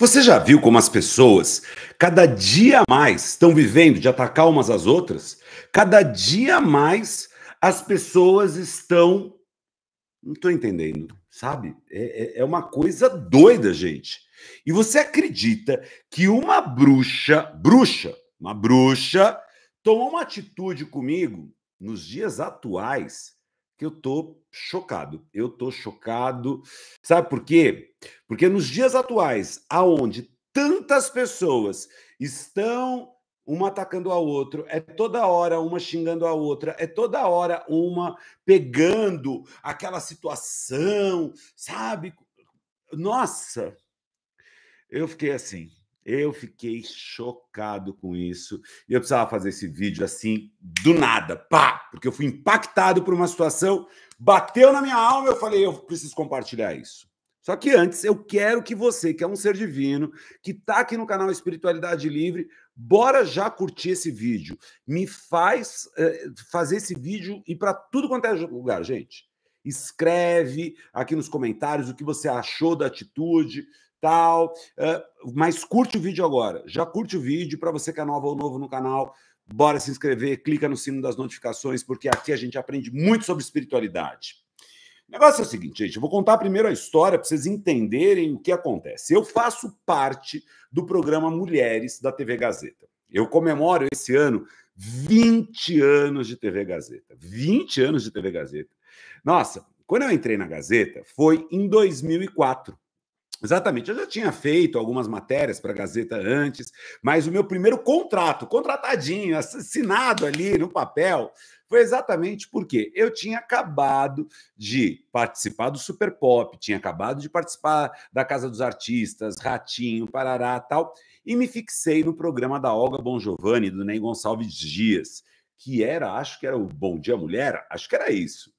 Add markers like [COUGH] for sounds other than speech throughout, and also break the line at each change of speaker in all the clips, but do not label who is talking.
Você já viu como as pessoas, cada dia mais, estão vivendo de atacar umas às outras? Cada dia mais as pessoas estão. Não estou entendendo, sabe? É, é, é, uma coisa doida, gente. E você acredita que uma bruxa, bruxa, uma bruxa, tomou uma atitude comigo nos dias atuais que eu tô chocado. Eu tô chocado. Sabe por quê? Porque nos dias atuais, aonde tantas pessoas estão uma atacando a outra, é toda hora uma xingando a outra, é toda hora uma pegando aquela situação, sabe? Nossa, eu fiquei assim. Eu fiquei chocado com isso. E eu precisava fazer esse vídeo assim, do nada, pá, porque eu fui impactado por uma situação, bateu na minha alma, eu falei, eu preciso compartilhar isso. Só que antes, eu quero que você, que é um ser divino, que está aqui no canal Espiritualidade Livre, bora já curtir esse vídeo. Me faz é, fazer esse vídeo e para tudo quanto é lugar, gente escreve aqui nos comentários o que você achou da atitude, tal. Uh, mas curte o vídeo agora. Já curte o vídeo para você que é novo ou novo no canal. Bora se inscrever, clica no sino das notificações, porque aqui a gente aprende muito sobre espiritualidade. O negócio é o seguinte, gente, eu vou contar primeiro a história para vocês entenderem o que acontece. Eu faço parte do programa Mulheres da TV Gazeta. Eu comemoro esse ano 20 anos de TV Gazeta. 20 anos de TV Gazeta. Nossa, quando eu entrei na Gazeta, foi em 2004. Exatamente, eu já tinha feito algumas matérias para a Gazeta antes, mas o meu primeiro contrato, contratadinho, assinado ali no papel, foi exatamente porque eu tinha acabado de participar do Super Pop, tinha acabado de participar da Casa dos Artistas, Ratinho, Parará tal, e me fixei no programa da Olga Bon Giovanni, do Ney Gonçalves Dias, que era, acho que era o Bom Dia Mulher, acho que era isso.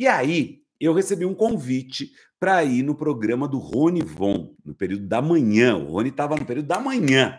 E aí, eu recebi um convite para ir no programa do Rony Von, no período da manhã. O Rony estava no período da manhã.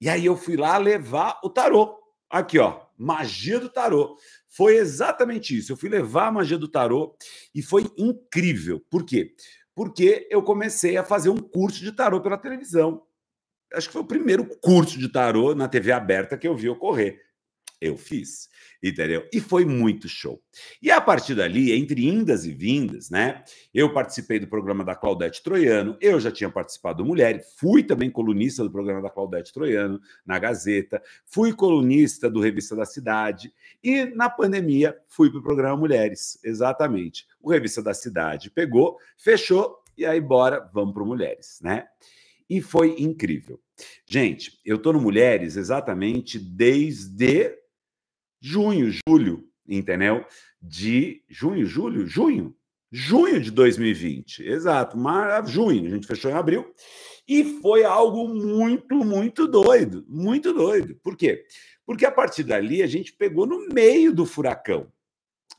E aí eu fui lá levar o tarô. Aqui, ó, magia do tarô. Foi exatamente isso. Eu fui levar a magia do tarô e foi incrível. Por quê? Porque eu comecei a fazer um curso de tarô pela televisão. Acho que foi o primeiro curso de tarô na TV aberta que eu vi ocorrer eu fiz, entendeu? E foi muito show. E a partir dali, entre indas e vindas, né? Eu participei do programa da Claudete Troiano, eu já tinha participado do Mulher, fui também colunista do programa da Claudete Troiano na Gazeta, fui colunista do Revista da Cidade e na pandemia fui para o programa Mulheres, exatamente. O Revista da Cidade pegou, fechou e aí bora, vamos para Mulheres, né? E foi incrível. Gente, eu tô no Mulheres exatamente desde junho, julho, entendeu? De junho, julho, junho, junho de 2020, exato, mar, junho, a gente fechou em abril, e foi algo muito, muito doido, muito doido. Por quê? Porque a partir dali a gente pegou no meio do furacão.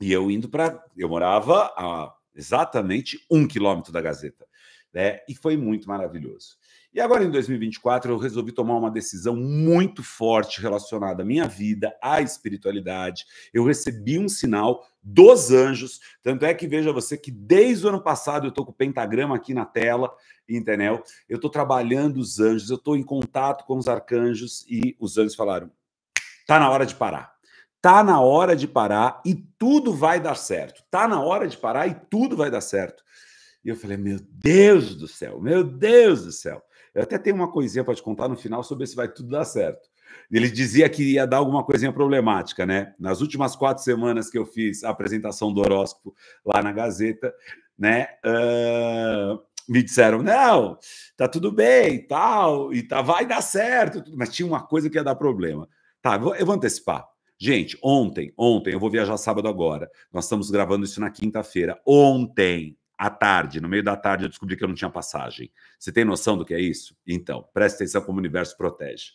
E eu indo para. Eu morava a exatamente um quilômetro da Gazeta. Né? E foi muito maravilhoso. E agora em 2024 eu resolvi tomar uma decisão muito forte relacionada à minha vida, à espiritualidade. Eu recebi um sinal dos anjos, tanto é que veja você que desde o ano passado eu estou com o pentagrama aqui na tela, entendeu? Eu estou trabalhando os anjos, eu estou em contato com os arcanjos e os anjos falaram: tá na hora de parar. Tá na hora de parar e tudo vai dar certo. Tá na hora de parar e tudo vai dar certo. E eu falei: "Meu Deus do céu, meu Deus do céu". Eu até tenho uma coisinha para te contar no final sobre se vai tudo dar certo. Ele dizia que ia dar alguma coisinha problemática, né? Nas últimas quatro semanas que eu fiz a apresentação do horóscopo lá na Gazeta, né? Uh, me disseram, não, tá tudo bem e tal, e tá, vai dar certo, mas tinha uma coisa que ia dar problema. Tá, eu vou antecipar. Gente, ontem, ontem, eu vou viajar sábado agora. Nós estamos gravando isso na quinta-feira. Ontem, à tarde, no meio da tarde eu descobri que eu não tinha passagem. Você tem noção do que é isso? Então, preste atenção como o universo protege.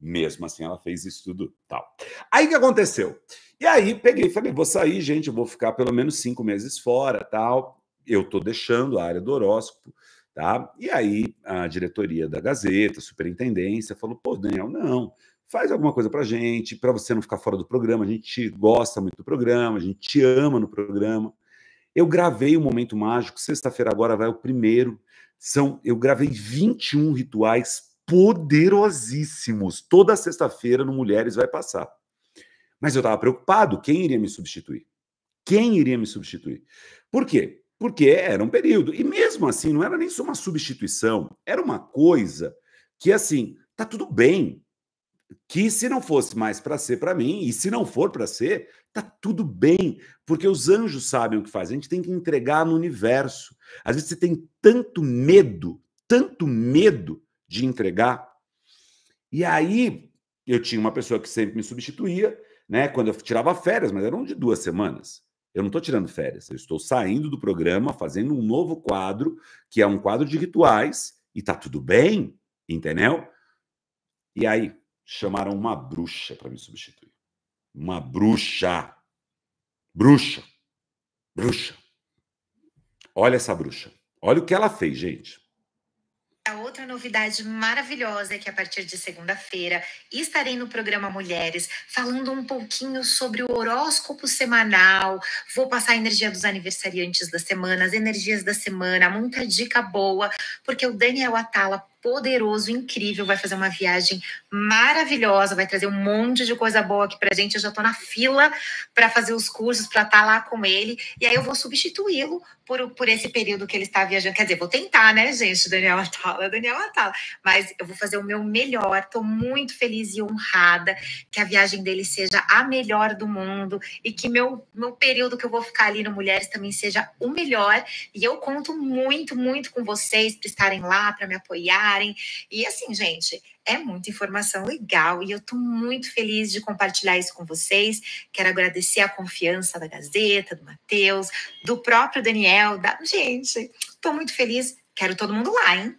Mesmo assim, ela fez isso tudo tal. Aí que aconteceu? E aí peguei, falei, vou sair, gente, vou ficar pelo menos cinco meses fora, tal. Eu tô deixando a área do horóscopo, tá? E aí a diretoria da Gazeta, superintendência, falou, pô, Daniel, não, faz alguma coisa pra gente, para você não ficar fora do programa, a gente gosta muito do programa, a gente te ama no programa. Eu gravei o Momento Mágico, sexta-feira agora vai o primeiro. São, eu gravei 21 rituais poderosíssimos. Toda sexta-feira no Mulheres vai passar. Mas eu estava preocupado, quem iria me substituir? Quem iria me substituir? Por quê? Porque era um período. E mesmo assim, não era nem só uma substituição, era uma coisa que assim, tá tudo bem que se não fosse mais para ser para mim, e se não for para ser, tá tudo bem, porque os anjos sabem o que fazem. A gente tem que entregar no universo. Às vezes você tem tanto medo, tanto medo de entregar. E aí eu tinha uma pessoa que sempre me substituía, né, quando eu tirava férias, mas eram de duas semanas. Eu não estou tirando férias, eu estou saindo do programa, fazendo um novo quadro, que é um quadro de rituais, e tá tudo bem, entendeu? E aí, chamaram uma bruxa para me substituir. Uma bruxa. Bruxa. Bruxa. Olha essa bruxa. Olha o que ela fez, gente.
A outra novidade maravilhosa é que a partir de segunda-feira estarei no programa Mulheres falando um pouquinho sobre o horóscopo semanal. Vou passar a energia dos aniversariantes da semana, as energias da semana, muita dica boa, porque o Daniel Atala poderoso, incrível, vai fazer uma viagem maravilhosa, vai trazer um monte de coisa boa aqui pra gente. Eu já tô na fila para fazer os cursos, para estar tá lá com ele, e aí eu vou substituí-lo por, por esse período que ele está viajando. Quer dizer, vou tentar, né, gente? Daniela Atala, Daniela Atala. Mas eu vou fazer o meu melhor. Tô muito feliz e honrada que a viagem dele seja a melhor do mundo e que meu, meu período que eu vou ficar ali no Mulheres também seja o melhor. E eu conto muito, muito com vocês para estarem lá, para me apoiar comentarem. E assim, gente, é muita informação legal e eu estou muito feliz de compartilhar isso com vocês. Quero agradecer a confiança da Gazeta, do Matheus, do próprio Daniel. Da... Gente, estou muito feliz. Quero todo mundo lá, hein?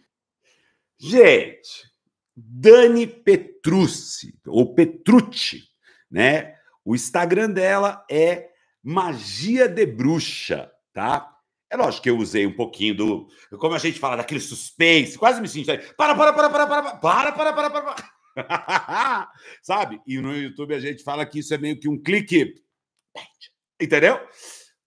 Gente, Dani Petrucci, ou Petrucci, né? O Instagram dela é Magia de Bruxa, tá? É lógico que eu usei um pouquinho do. Como a gente fala, daquele suspense, quase me senti. Para, para, para, para, para, para, para, para, para. para. [LAUGHS] Sabe? E no YouTube a gente fala que isso é meio que um clique. Entendeu?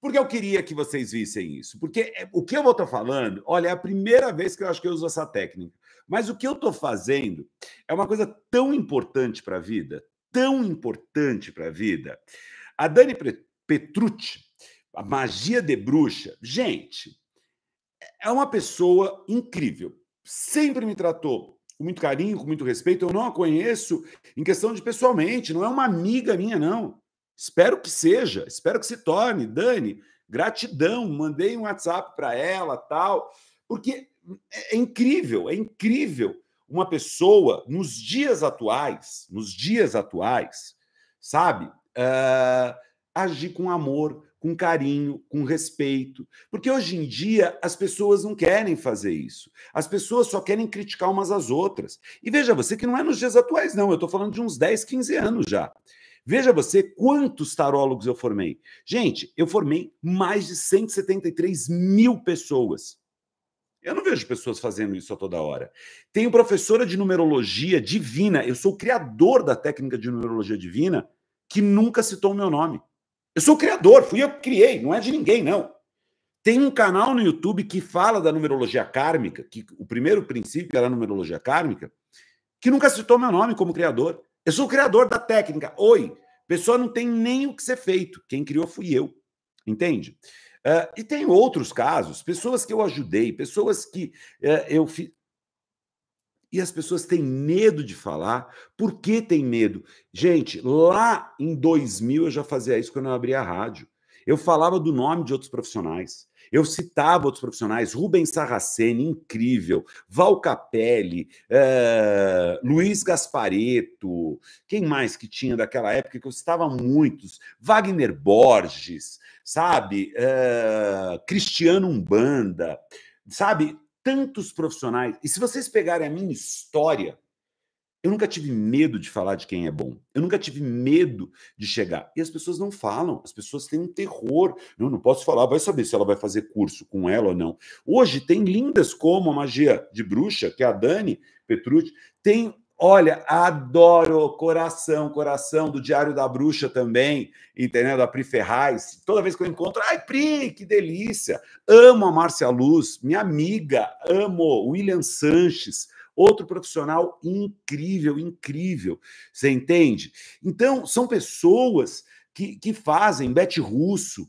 Porque eu queria que vocês vissem isso. Porque é, o que eu vou estar falando, olha, é a primeira vez que eu acho que eu uso essa técnica. Mas o que eu estou fazendo é uma coisa tão importante para a vida, tão importante para a vida. A Dani Petrucci, a magia de bruxa, gente, é uma pessoa incrível. Sempre me tratou com muito carinho, com muito respeito. Eu não a conheço em questão de pessoalmente, não é uma amiga minha, não. Espero que seja, espero que se torne. Dani, gratidão. Mandei um WhatsApp para ela, tal, porque é, é incrível, é incrível uma pessoa nos dias atuais, nos dias atuais, sabe, uh, agir com amor, com carinho, com respeito. Porque hoje em dia as pessoas não querem fazer isso. As pessoas só querem criticar umas às outras. E veja você que não é nos dias atuais, não. Eu estou falando de uns 10, 15 anos já. Veja você quantos tarólogos eu formei. Gente, eu formei mais de 173 mil pessoas. Eu não vejo pessoas fazendo isso a toda hora. Tenho professora de numerologia divina, eu sou o criador da técnica de numerologia divina, que nunca citou o meu nome. Eu sou o criador, fui eu que criei, não é de ninguém, não. Tem um canal no YouTube que fala da numerologia kármica, que o primeiro princípio era a numerologia kármica, que nunca citou meu nome como criador. Eu sou o criador da técnica. Oi, pessoa não tem nem o que ser feito. Quem criou fui eu. Entende? Uh, e tem outros casos, pessoas que eu ajudei, pessoas que uh, eu fiz. E as pessoas têm medo de falar. Por que tem medo? Gente, lá em 2000 eu já fazia isso quando eu abria a rádio. Eu falava do nome de outros profissionais. Eu citava outros profissionais, Rubens Sarraceni, incrível, Val Capelli, eh, Luiz Gaspareto, quem mais que tinha daquela época que eu citava muitos? Wagner Borges, sabe? Eh, Cristiano Umbanda, sabe? tantos profissionais. E se vocês pegarem a minha história, eu nunca tive medo de falar de quem é bom. Eu nunca tive medo de chegar. E as pessoas não falam, as pessoas têm um terror. Eu não posso falar, vai saber se ela vai fazer curso com ela ou não. Hoje tem lindas como a magia de bruxa, que é a Dani Petrucci, tem Olha, adoro Coração, Coração, do Diário da Bruxa também, entendeu? Da Pri Ferraz. Toda vez que eu encontro, ai, Pri, que delícia! Amo a Márcia Luz, minha amiga, amo William Sanches, outro profissional incrível, incrível. Você entende? Então, são pessoas que, que fazem Bete Russo,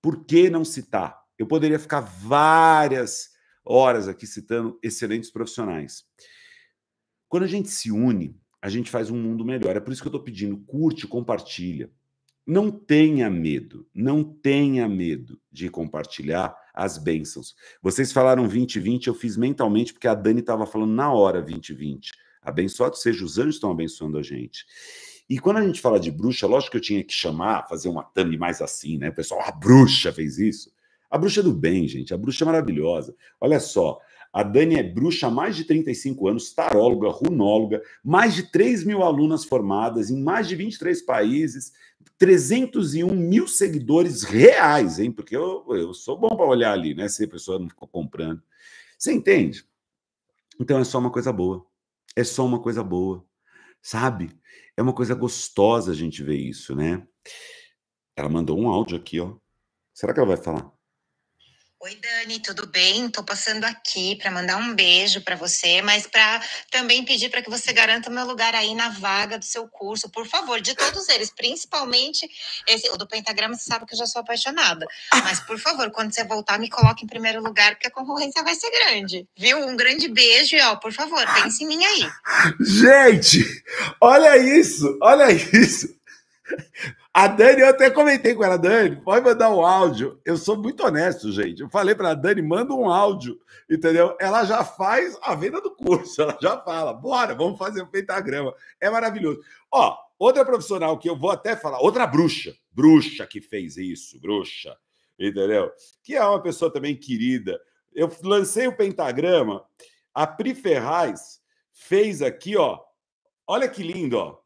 por que não citar? Eu poderia ficar várias horas aqui citando excelentes profissionais. Quando a gente se une, a gente faz um mundo melhor. É por isso que eu estou pedindo, curte, compartilha. Não tenha medo, não tenha medo de compartilhar as bênçãos. Vocês falaram 2020, eu fiz mentalmente, porque a Dani estava falando na hora 2020. Abençoado seja, os anjos estão abençoando a gente. E quando a gente fala de bruxa, lógico que eu tinha que chamar, fazer uma thumb mais assim, né? O pessoal, ah, a bruxa fez isso. A bruxa é do bem, gente, a bruxa é maravilhosa. Olha só, a Dani é bruxa há mais de 35 anos, taróloga, runóloga, mais de 3 mil alunas formadas em mais de 23 países, 301 mil seguidores reais, hein? Porque eu, eu sou bom para olhar ali, né? Se a pessoa não ficou comprando. Você entende? Então é só uma coisa boa. É só uma coisa boa. Sabe? É uma coisa gostosa a gente ver isso, né? Ela mandou um áudio aqui, ó. Será que ela vai falar?
Oi, Dani, tudo bem? Estou passando aqui para mandar um beijo para você, mas para também pedir para que você garanta meu lugar aí na vaga do seu curso, por favor, de todos eles, principalmente esse, o do Pentagrama, você sabe que eu já sou apaixonada. Mas, por favor, quando você voltar, me coloque em primeiro lugar, porque a concorrência vai ser grande, viu? Um grande beijo e, ó, por favor, pense em mim aí.
Gente, olha isso, olha isso. A Dani, eu até comentei com ela, Dani, pode mandar um áudio. Eu sou muito honesto, gente. Eu falei para a Dani, manda um áudio, entendeu? Ela já faz a venda do curso, ela já fala, bora, vamos fazer o pentagrama. É maravilhoso. Ó, outra profissional que eu vou até falar, outra bruxa, bruxa que fez isso, bruxa, entendeu? Que é uma pessoa também querida. Eu lancei o pentagrama, a Pri Ferraz fez aqui, ó. Olha que lindo, ó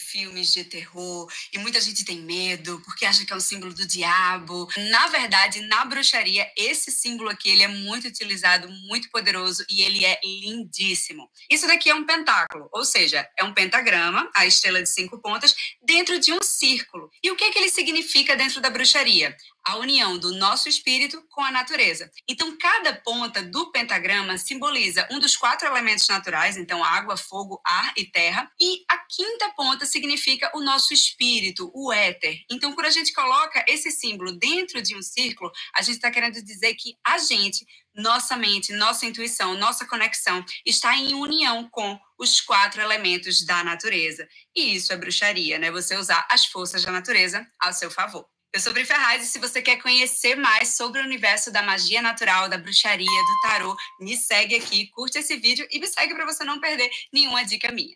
filmes de terror e muita gente tem medo porque acha que é um símbolo do diabo. Na verdade, na bruxaria, esse símbolo aqui ele é muito utilizado, muito poderoso e ele é lindíssimo. Isso daqui é um pentáculo, ou seja, é um pentagrama, a estrela de cinco pontas, dentro de um círculo. E o que é que ele significa dentro da bruxaria? a união do nosso espírito com a natureza. Então, cada ponta do pentagrama simboliza um dos quatro elementos naturais, então água, fogo, ar e terra, e a quinta ponta significa o nosso espírito, o éter. Então, quando a gente coloca esse símbolo dentro de um círculo, a gente está querendo dizer que a gente, nossa mente, nossa intuição, nossa conexão está em união com os quatro elementos da natureza. E isso é bruxaria, né? Você usar as forças da natureza ao seu favor. Eu sou Pri Ferraz e se você quer conhecer mais sobre o universo da magia natural, da bruxaria, do tarô, me segue aqui, curte esse vídeo e me segue para você não perder nenhuma dica minha.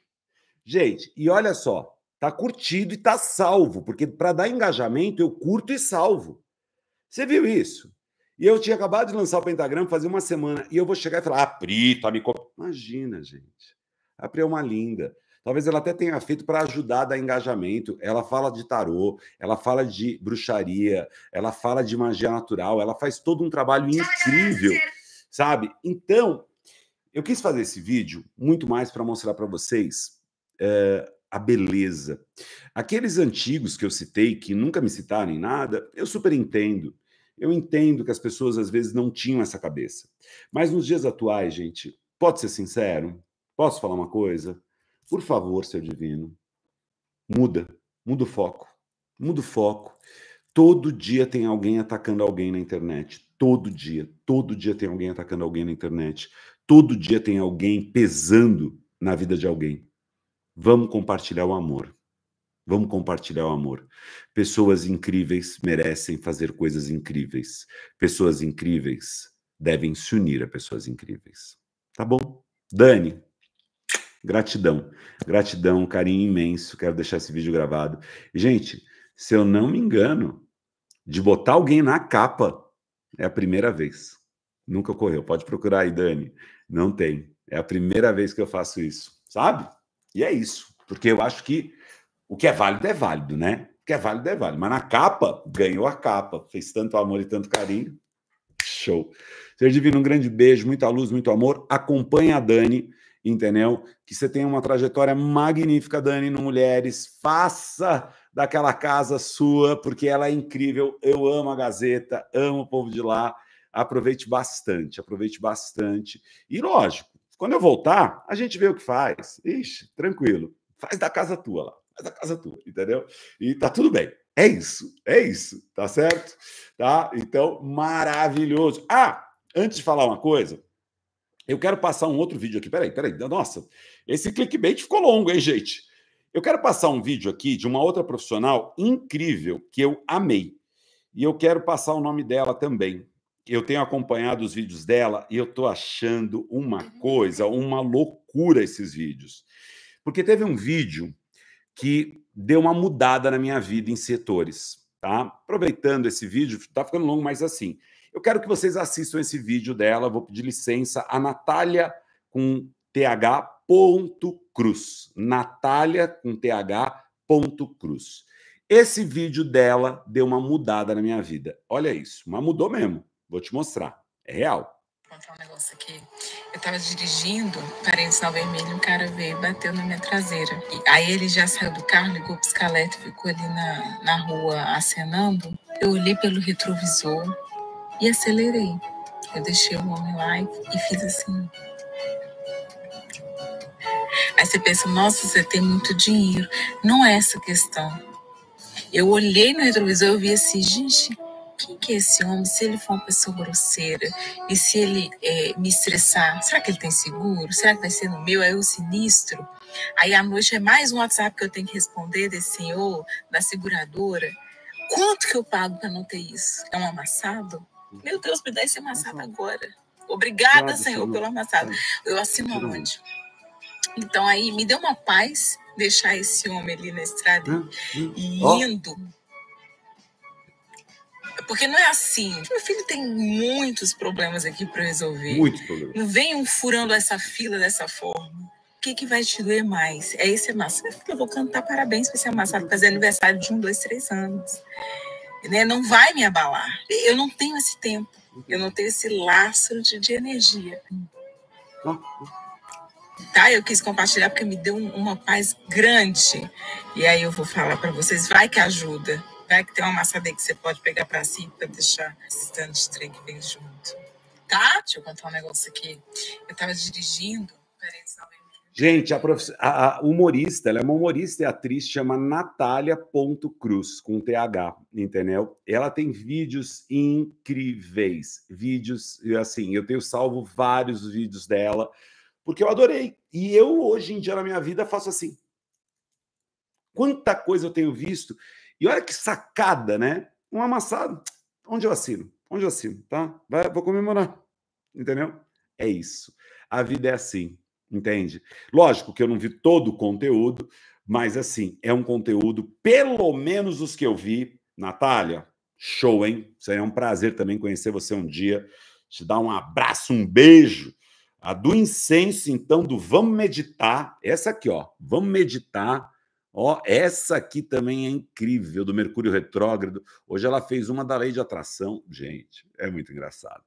Gente, e olha só, tá curtido e tá salvo, porque para dar engajamento eu curto e salvo. Você viu isso? E eu tinha acabado de lançar o Pentagrama fazer uma semana e eu vou chegar e falar: "Ah, Pri, tá me Imagina, gente. A Pri é uma linda. Talvez ela até tenha feito para ajudar a dar engajamento. Ela fala de tarô, ela fala de bruxaria, ela fala de magia natural, ela faz todo um trabalho incrível, sabe? Então, eu quis fazer esse vídeo muito mais para mostrar para vocês é, a beleza. Aqueles antigos que eu citei, que nunca me citaram em nada, eu super entendo. Eu entendo que as pessoas às vezes não tinham essa cabeça. Mas nos dias atuais, gente, pode ser sincero? Posso falar uma coisa? Por favor, seu divino, muda, muda o foco, muda o foco. Todo dia tem alguém atacando alguém na internet. Todo dia, todo dia tem alguém atacando alguém na internet. Todo dia tem alguém pesando na vida de alguém. Vamos compartilhar o amor. Vamos compartilhar o amor. Pessoas incríveis merecem fazer coisas incríveis. Pessoas incríveis devem se unir a pessoas incríveis. Tá bom? Dani, Gratidão, gratidão, carinho imenso. Quero deixar esse vídeo gravado. Gente, se eu não me engano, de botar alguém na capa é a primeira vez. Nunca ocorreu. Pode procurar aí, Dani. Não tem. É a primeira vez que eu faço isso, sabe? E é isso. Porque eu acho que o que é válido é válido, né? O que é válido é válido. Mas na capa, ganhou a capa. Fez tanto amor e tanto carinho. Show. Ser divino, um grande beijo, muita luz, muito amor. Acompanha a Dani entendeu? Que você tem uma trajetória magnífica, Dani, no Mulheres. Faça daquela casa sua, porque ela é incrível. Eu amo a Gazeta, amo o povo de lá. Aproveite bastante, aproveite bastante. E lógico, quando eu voltar, a gente vê o que faz. Ixi, tranquilo. Faz da casa tua lá. Faz da casa tua, entendeu? E tá tudo bem. É isso, é isso, tá certo? Tá? Então, maravilhoso. Ah, antes de falar uma coisa, eu quero passar um outro vídeo aqui. Peraí, peraí. Nossa, esse clickbait ficou longo, hein, gente? Eu quero passar um vídeo aqui de uma outra profissional incrível que eu amei. E eu quero passar o nome dela também. Eu tenho acompanhado os vídeos dela e eu estou achando uma uhum. coisa, uma loucura esses vídeos. Porque teve um vídeo que deu uma mudada na minha vida em setores, tá? Aproveitando esse vídeo, tá ficando longo, mas assim, eu quero que vocês assistam esse vídeo dela. Vou pedir licença a Natália com th ponto cruz. Natália com th ponto cruz. Esse vídeo dela deu uma mudada na minha vida. Olha isso, mas mudou mesmo. Vou te mostrar. É real
contar um negócio aqui. Eu tava dirigindo, parei no sinal vermelho, um cara veio e bateu na minha traseira. E aí ele já saiu do carro, ligou pro escaleto, ficou ali na, na rua acenando. Eu olhei pelo retrovisor, e acelerei. Eu deixei o homem lá e, fiz assim. Aí você pensa, nossa, você tem muito dinheiro. Não é essa questão. Eu olhei no retrovisor e vi assim, gente, quem que é esse homem? Se ele for uma pessoa grosseira e se ele é, me estressar, será que ele tem seguro? Será que vai ser no meu? É o sinistro? Aí à noite é mais um WhatsApp que eu tenho que responder desse senhor, da seguradora. Quanto que eu pago para não ter isso? É um amassado? Meu Deus, me dá esse amassado uhum. agora. Obrigada, Senhor, pelo amassado. Eu assino aonde? Então aí me deu uma paz deixar esse homem ali na estrada
e hum, hum. indo.
Porque não é assim. Meu filho tem muitos problemas aqui para resolver. Muitos problemas. Não venham furando essa fila dessa forma. O que, que vai te doer mais? É esse amassado. Eu vou cantar parabéns para esse amassado, fazer aniversário de um, dois, três anos né, não vai me abalar. Eu não tenho esse tempo, eu não tenho esse laço de, de energia. Tá, eu quis compartilhar porque me deu uma paz grande. E aí eu vou falar para vocês, vai que ajuda. Vai que tem uma maçadeira que você pode pegar para si para deixar esse stand de bem junto. Tá? Deixa eu contar um negócio aqui. Eu tava dirigindo, peraí,
salve Gente, a, prof... a humorista, ela é uma humorista e atriz, chama Natália.cruz, com TH, entendeu? Ela tem vídeos incríveis, vídeos, assim, eu tenho salvo vários vídeos dela, porque eu adorei. E eu, hoje em dia, na minha vida, faço assim. Quanta coisa eu tenho visto, e olha que sacada, né? Um amassado, onde eu assino? Onde eu assino, tá? Vai, vou comemorar, entendeu? É isso. A vida é assim entende? Lógico que eu não vi todo o conteúdo, mas assim, é um conteúdo, pelo menos os que eu vi. Natália, show, hein? Isso é um prazer também conhecer você um dia. Te dar um abraço, um beijo. A do incenso, então, do vamos meditar. Essa aqui, ó. Vamos meditar. Ó, essa aqui também é incrível, do Mercúrio Retrógrado. Hoje ela fez uma da lei de atração. Gente, é muito engraçado.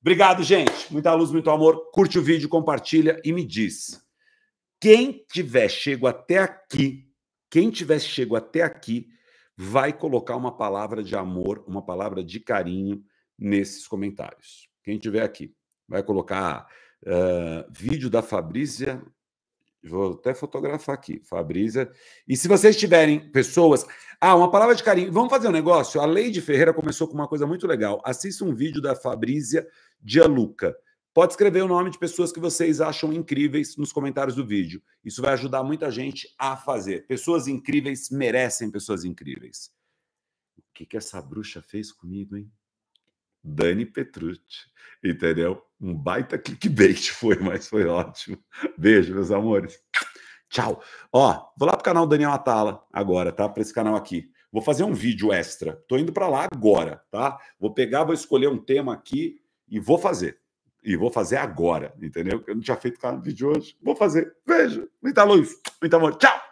Obrigado, gente. Muita luz, muito amor. Curte o vídeo, compartilha e me diz. Quem tiver chego até aqui, quem tiver chego até aqui, vai colocar uma palavra de amor, uma palavra de carinho nesses comentários. Quem tiver aqui vai colocar uh, vídeo da Fabrícia. Vou até fotografar aqui, Fabrícia. E se vocês tiverem pessoas. Ah, uma palavra de carinho. Vamos fazer um negócio? A Lady Ferreira começou com uma coisa muito legal. Assista um vídeo da Fabrícia Gianluca. Pode escrever o nome de pessoas que vocês acham incríveis nos comentários do vídeo. Isso vai ajudar muita gente a fazer. Pessoas incríveis merecem pessoas incríveis. O que, que essa bruxa fez comigo, hein? Dani Petrucci, entendeu? Um baita clickbait [LAUGHS] foi, mas foi ótimo. Beijo, meus amores. Tchau. Ó, vou lá pro canal Daniel Atala agora, tá? Para esse canal aqui. Vou fazer um vídeo extra. Tô indo para lá agora, tá? Vou pegar, vou escolher um tema aqui e vou fazer. E vou fazer agora, entendeu? Eu não tinha feito o vídeo hoje. Vou fazer. Beijo. Muita luz. Muita amor. Tchau.